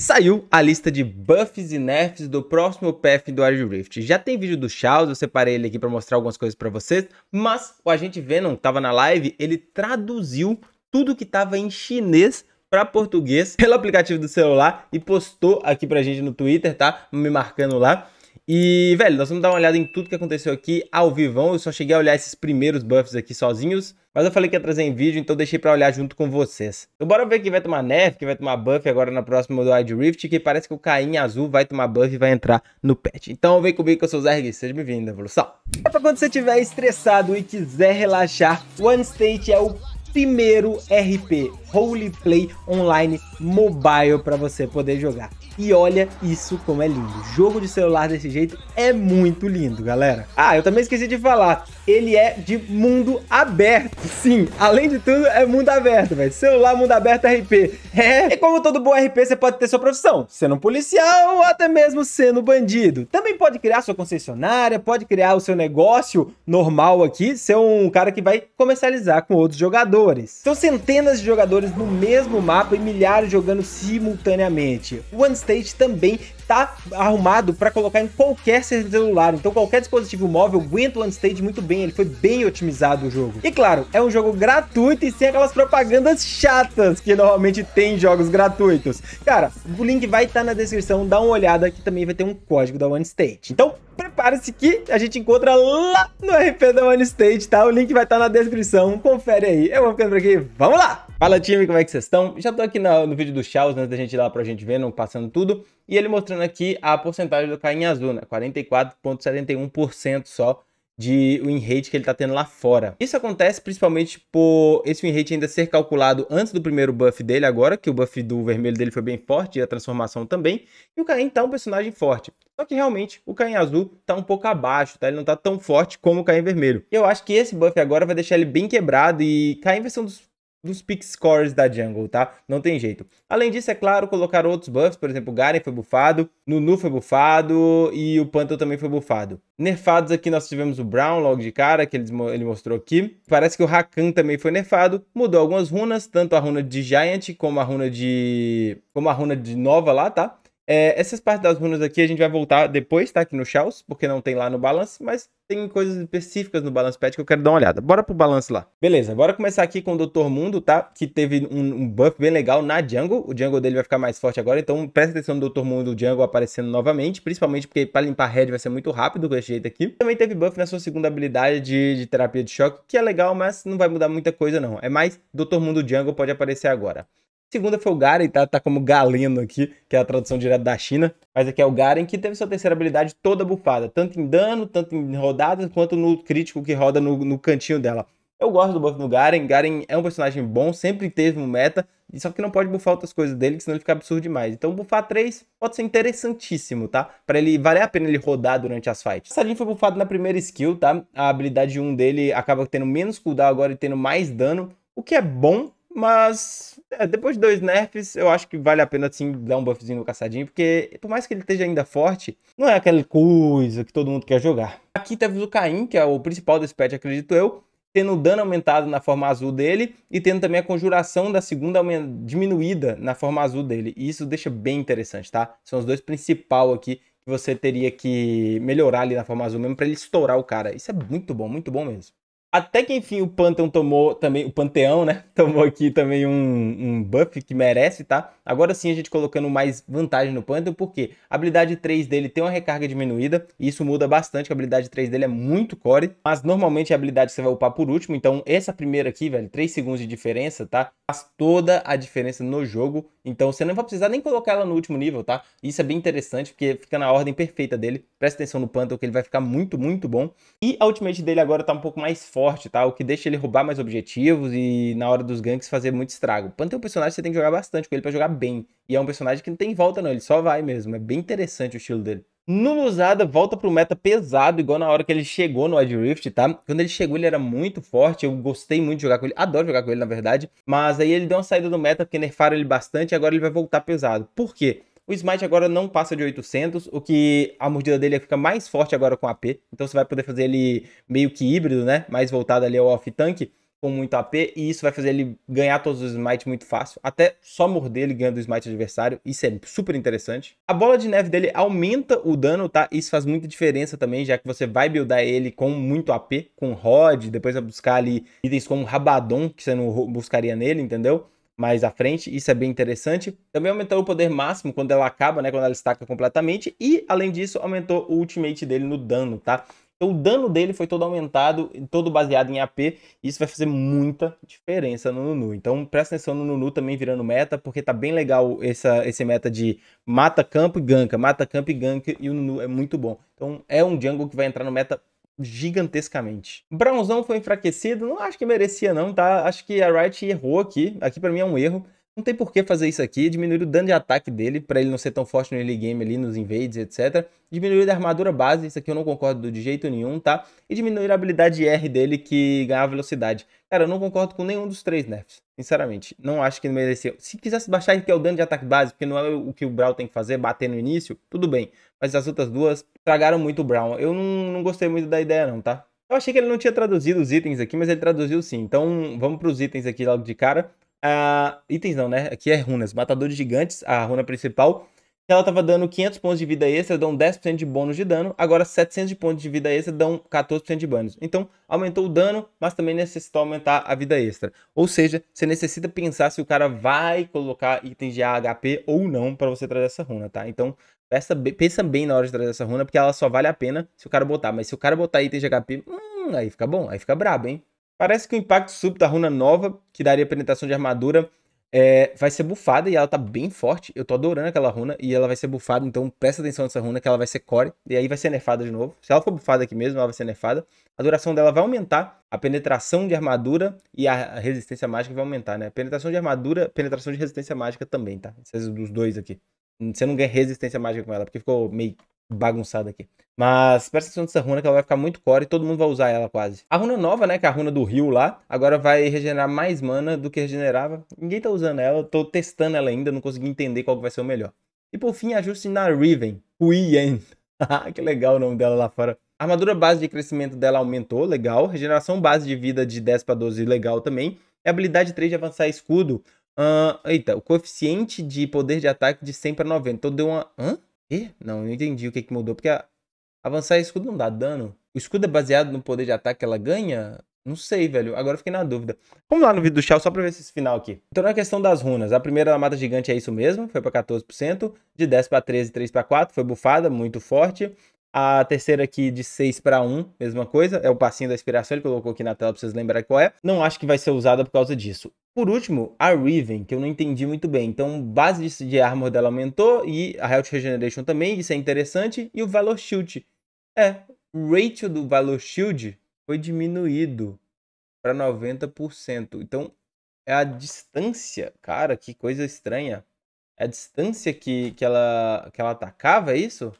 Saiu a lista de buffs e nerfs do próximo path do Wild Rift. Já tem vídeo do Charles, eu separei ele aqui para mostrar algumas coisas para vocês, mas o agente Venom estava na live, ele traduziu tudo que estava em chinês para português pelo aplicativo do celular e postou aqui pra gente no Twitter, tá? Me marcando lá. E, velho, nós vamos dar uma olhada em tudo que aconteceu aqui ao vivão. Eu só cheguei a olhar esses primeiros buffs aqui sozinhos. Mas eu falei que ia trazer em vídeo, então deixei pra olhar junto com vocês. Então bora ver quem vai tomar nerf, quem vai tomar buff agora na próxima do Wide Rift, que parece que o Caim azul vai tomar buff e vai entrar no patch. Então vem comigo que eu sou o Zerg, seja bem-vindo, evolução. É pra quando você estiver estressado e quiser relaxar, One State é o primeiro RP Holy Play Online Mobile para você poder jogar. E olha isso como é lindo. Jogo de celular desse jeito é muito lindo, galera. Ah, eu também esqueci de falar. Ele é de mundo aberto. Sim, além de tudo, é mundo aberto, velho. Celular, mundo aberto, RP. É, e como todo bom RP, você pode ter sua profissão. Sendo um policial ou até mesmo sendo bandido. Também pode criar sua concessionária, pode criar o seu negócio normal aqui, ser um cara que vai comercializar com outros jogadores. São centenas de jogadores no mesmo mapa e milhares jogando simultaneamente. One Stage também tá arrumado para colocar em qualquer celular, então qualquer dispositivo móvel aguenta o Stage muito bem, ele foi bem otimizado o jogo. E claro, é um jogo gratuito e sem aquelas propagandas chatas que normalmente tem jogos gratuitos. Cara, o link vai estar tá na descrição, dá uma olhada que também vai ter um código da One Então, prepare-se que a gente encontra lá no RP da One tá? O link vai estar tá na descrição, confere aí. Eu vou ficando por aqui, vamos lá! Fala time, como é que vocês estão? Já tô aqui no, no vídeo do Charles, antes da gente ir lá pra gente ver, não passando tudo, e ele mostrando aqui a porcentagem do Caim Azul, né? 44,71% só de win rate que ele tá tendo lá fora. Isso acontece principalmente por esse win rate ainda ser calculado antes do primeiro buff dele agora, que o buff do vermelho dele foi bem forte e a transformação também, e o Caim tá um personagem forte. Só que realmente o Caim azul tá um pouco abaixo, tá? Ele não tá tão forte como o Caim vermelho. E eu acho que esse buff agora vai deixar ele bem quebrado e Caim vai ser um dos dos pick scores da jungle, tá? Não tem jeito. Além disso, é claro, colocar outros buffs, por exemplo, o Garen foi bufado, Nunu foi bufado e o Panther também foi bufado. Nerfados aqui nós tivemos o Brown logo de cara, que ele mostrou aqui. Parece que o Rakan também foi nerfado, mudou algumas runas, tanto a runa de Giant como a runa de como a runa de Nova lá, tá? É, essas partes das runas aqui a gente vai voltar depois, tá? Aqui no Chaos, porque não tem lá no balance, mas tem coisas específicas no balance pad que eu quero dar uma olhada. Bora pro balance lá. Beleza, bora começar aqui com o Dr. Mundo, tá? Que teve um, um, buff bem legal na jungle. O jungle dele vai ficar mais forte agora, então presta atenção no Dr. Mundo jungle aparecendo novamente, principalmente porque para limpar head vai ser muito rápido com esse jeito aqui. Também teve buff na sua segunda habilidade de, de terapia de choque, que é legal, mas não vai mudar muita coisa não. É mais Dr. Mundo Jungle pode aparecer agora. Segunda foi o Garen, tá, tá como Galeno aqui, que é a tradução direta da China. Mas aqui é o Garen, que teve sua terceira habilidade toda bufada, tanto em dano, tanto em rodadas, quanto no crítico que roda no, no cantinho dela. Eu gosto do buff do Garen, Garen é um personagem bom, sempre teve um meta, só que não pode bufar outras coisas dele, senão ele fica absurdo demais. Então bufar 3 pode ser interessantíssimo, tá? Pra ele, valer a pena ele rodar durante as fights. essa linha foi bufado na primeira skill, tá? A habilidade 1 dele acaba tendo menos cooldown agora e tendo mais dano, o que é bom, mas é, depois de dois nerfs, eu acho que vale a pena sim dar um buffzinho no caçadinho, porque por mais que ele esteja ainda forte, não é aquela coisa que todo mundo quer jogar. Aqui temos o Caim, que é o principal desse pet, acredito eu, tendo o dano aumentado na forma azul dele e tendo também a conjuração da segunda diminuída na forma azul dele. E isso deixa bem interessante, tá? São os dois principais aqui que você teria que melhorar ali na forma azul mesmo para ele estourar o cara. Isso é muito bom, muito bom mesmo. Até que enfim o Pantheon tomou também, o Panteão, né? Tomou aqui também um, um buff que merece, tá? Agora sim a gente colocando mais vantagem no Pantheon, porque a habilidade 3 dele tem uma recarga diminuída, e isso muda bastante, a habilidade 3 dele é muito core, mas normalmente é a habilidade você vai upar por último, então essa primeira aqui, velho, 3 segundos de diferença, tá? faz toda a diferença no jogo. Então você não vai precisar nem colocar ela no último nível, tá? Isso é bem interessante, porque fica na ordem perfeita dele. Presta atenção no Panther, que ele vai ficar muito, muito bom. E a ultimate dele agora tá um pouco mais forte, tá? O que deixa ele roubar mais objetivos e na hora dos ganks fazer muito estrago. Panther é um personagem que você tem que jogar bastante com ele para jogar bem. E é um personagem que não tem volta não, ele só vai mesmo. É bem interessante o estilo dele. Nunuzada volta pro meta pesado, igual na hora que ele chegou no Rift, tá? Quando ele chegou, ele era muito forte, eu gostei muito de jogar com ele, adoro jogar com ele, na verdade. Mas aí ele deu uma saída do meta, porque nerfaram ele bastante, e agora ele vai voltar pesado. Por quê? O Smite agora não passa de 800, o que a mordida dele fica mais forte agora com AP. Então você vai poder fazer ele meio que híbrido, né? Mais voltado ali ao off-tank com muito AP, e isso vai fazer ele ganhar todos os smites muito fácil, até só morder ele ganhando o smite adversário, isso é super interessante. A bola de neve dele aumenta o dano, tá? Isso faz muita diferença também, já que você vai buildar ele com muito AP, com Rod, depois vai buscar ali itens como Rabadon, que você não buscaria nele, entendeu? mais à frente, isso é bem interessante. Também aumentou o poder máximo quando ela acaba, né, quando ela estaca completamente e além disso aumentou o ultimate dele no dano, tá? Então o dano dele foi todo aumentado, todo baseado em AP. E isso vai fazer muita diferença no Nunu. Então presta atenção no Nunu também virando meta, porque tá bem legal essa, esse meta de mata campo e ganka, mata campo e ganka. E o Nunu é muito bom. Então é um jungle que vai entrar no meta gigantescamente. Brownzão foi enfraquecido, não acho que merecia não, tá? Acho que a Riot errou aqui. Aqui para mim é um erro. Não tem por que fazer isso aqui, diminuir o dano de ataque dele, para ele não ser tão forte no early game ali, nos invades, etc. Diminuir a armadura base, isso aqui eu não concordo de jeito nenhum, tá? E diminuir a habilidade R dele, que ganha velocidade. Cara, eu não concordo com nenhum dos três nerfs, sinceramente. Não acho que mereceu. Se quisesse baixar que é o dano de ataque base, porque não é o que o Brown tem que fazer, bater no início, tudo bem. Mas as outras duas tragaram muito o Brown. Eu não, não gostei muito da ideia não, tá? Eu achei que ele não tinha traduzido os itens aqui, mas ele traduziu sim. Então, vamos para os itens aqui logo de cara a. Ah, itens não, né? Aqui é runas. Matador de gigantes, a runa principal. Ela estava dando 500 pontos de vida extra, dão 10% de bônus de dano. Agora, 700 de pontos de vida extra dão 14% de bônus. Então, aumentou o dano, mas também necessitou aumentar a vida extra. Ou seja, você necessita pensar se o cara vai colocar itens de AHP ou não para você trazer essa runa, tá? Então, pensa, pensa bem na hora de trazer essa runa, porque ela só vale a pena se o cara botar. Mas se o cara botar itens de HP, hum, aí fica bom, aí fica brabo, hein? Parece que o impacto súbito da runa nova, que daria penetração de armadura, é, vai ser bufada e ela tá bem forte. Eu tô adorando aquela runa e ela vai ser bufada, então presta atenção nessa runa que ela vai ser core e aí vai ser nerfada de novo. Se ela for bufada aqui mesmo, ela vai ser nerfada. A duração dela vai aumentar, a penetração de armadura e a resistência mágica vai aumentar, né? Penetração de armadura, penetração de resistência mágica também, tá? Esses dos dois aqui. Você não ganha resistência mágica com ela, porque ficou meio bagunçada aqui. Mas presta atenção nessa runa que ela vai ficar muito core e todo mundo vai usar ela quase. A runa nova, né, que é a runa do rio lá, agora vai regenerar mais mana do que regenerava. Ninguém tá usando ela, tô testando ela ainda, não consegui entender qual vai ser o melhor. E por fim, ajuste na Riven, Huiyen. Ah, que legal o nome dela lá fora. A armadura base de crescimento dela aumentou, legal. Regeneração base de vida de 10 para 12, legal também. E habilidade 3 de avançar escudo. Uh, eita, o coeficiente de poder de ataque de 100 para 90. Então deu uma... Hã? Ih, não, não entendi o que, que mudou. Porque a... avançar é escudo não dá dano. O escudo é baseado no poder de ataque que ela ganha? Não sei, velho. Agora fiquei na dúvida. Vamos lá no vídeo do Shell só pra ver esse final aqui. Então, na questão das runas, a primeira da mata gigante é isso mesmo, foi pra 14%. De 10 pra 13, 3 pra 4, foi bufada, muito forte. A terceira aqui de 6 para 1, mesma coisa, é o passinho da expiração, ele colocou aqui na tela para vocês lembrarem qual é. Não acho que vai ser usada por causa disso. Por último, a Riven, que eu não entendi muito bem. Então, base de, armor dela aumentou e a Health Regeneration também, isso é interessante. E o Valor Shield. É, o ratio do Valor Shield foi diminuído para 90%. Então, é a distância. Cara, que coisa estranha. É a distância que, que, ela, que ela atacava, é isso?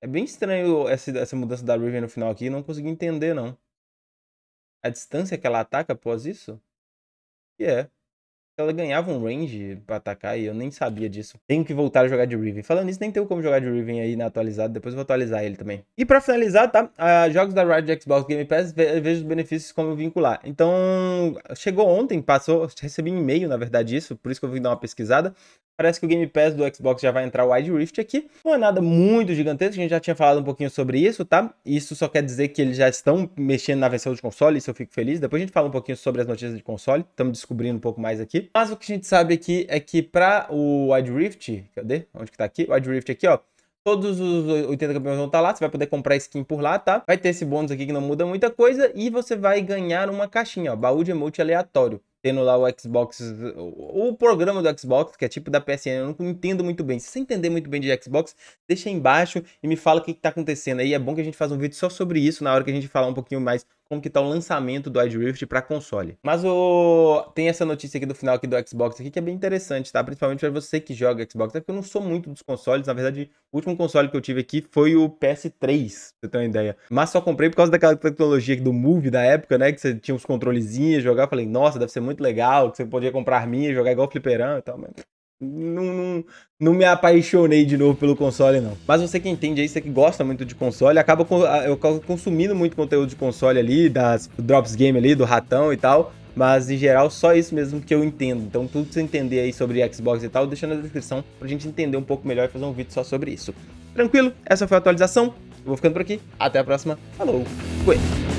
É bem estranho essa, essa mudança da Riven no final aqui, não consegui entender, não. A distância que ela ataca após isso? E yeah. é. Ela ganhava um range pra atacar e eu nem sabia disso. Tenho que voltar a jogar de Riven. Falando nisso, nem tenho como jogar de Riven aí na atualizada. Depois eu vou atualizar ele também. E pra finalizar, tá? Uh, jogos da Riot Xbox Game Pass, ve vejo os benefícios como vincular. Então, chegou ontem, passou, recebi um e-mail, na verdade, isso. Por isso que eu vim dar uma pesquisada. Parece que o Game Pass do Xbox já vai entrar o Wide Rift aqui. Não é nada muito gigantesco, a gente já tinha falado um pouquinho sobre isso, tá? Isso só quer dizer que eles já estão mexendo na versão de console, isso eu fico feliz. Depois a gente fala um pouquinho sobre as notícias de console, estamos descobrindo um pouco mais aqui. Mas o que a gente sabe aqui é que para o Wide Rift, cadê? Onde que tá aqui? O Wide Rift aqui, ó. Todos os 80 campeões vão estar tá lá, você vai poder comprar skin por lá, tá? Vai ter esse bônus aqui que não muda muita coisa e você vai ganhar uma caixinha, ó, baú de emote aleatório tendo lá o Xbox, o, o programa do Xbox, que é tipo da PSN, eu não entendo muito bem. Se você entender muito bem de Xbox, deixa aí embaixo e me fala o que, que tá acontecendo aí. É bom que a gente faz um vídeo só sobre isso na hora que a gente falar um pouquinho mais como que tá o lançamento do iDrift para console. Mas o... tem essa notícia aqui do final aqui do Xbox aqui que é bem interessante, tá? Principalmente para você que joga Xbox, é porque eu não sou muito dos consoles, na verdade, o último console que eu tive aqui foi o PS3, pra você ter uma ideia. Mas só comprei por causa daquela tecnologia do Move da época, né, que você tinha uns controlezinhos, jogar, falei, nossa, deve ser muito legal, que você podia comprar minha, jogar igual fliperão e tal, mas não, não, não, me apaixonei de novo pelo console, não. Mas você que entende aí, você que gosta muito de console, acaba ah, eu consumindo muito conteúdo de console ali, das Drops Game ali, do Ratão e tal. Mas em geral, só isso mesmo que eu entendo. Então, tudo que você entender aí sobre Xbox e tal, deixa na descrição pra gente entender um pouco melhor e fazer um vídeo só sobre isso. Tranquilo? Essa foi a atualização. Eu vou ficando por aqui. Até a próxima. Falou! Fui!